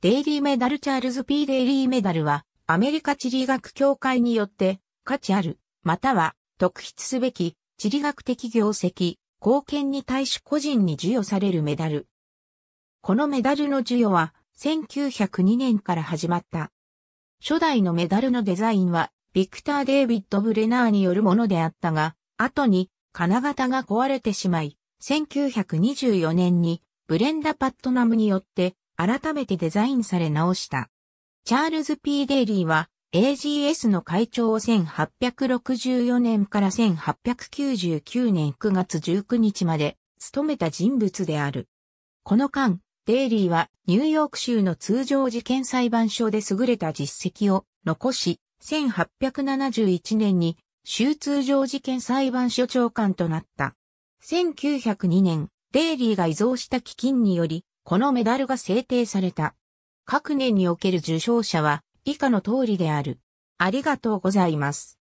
デイリーメダルチャールズ・ P・ デイリーメダルは、アメリカ地理学協会によって、価値ある、または、特筆すべき、地理学的業績、貢献に対し個人に授与されるメダル。このメダルの授与は、1902年から始まった。初代のメダルのデザインは、ビクター・デイビッド・ブレナーによるものであったが、後に、金型が壊れてしまい、1924年に、ブレンダ・パットナムによって、改めてデザインされ直した。チャールズ・ P・ デイリーは AGS の会長を1864年から1899年9月19日まで務めた人物である。この間、デイリーはニューヨーク州の通常事件裁判所で優れた実績を残し、1871年に州通常事件裁判所長官となった。1902年、デイリーが依贈した基金により、このメダルが制定された。各年における受賞者は以下の通りである。ありがとうございます。